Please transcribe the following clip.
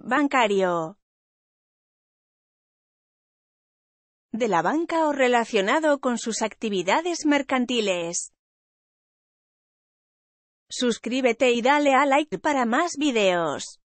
Bancario. De la banca o relacionado con sus actividades mercantiles. Suscríbete y dale a like para más videos.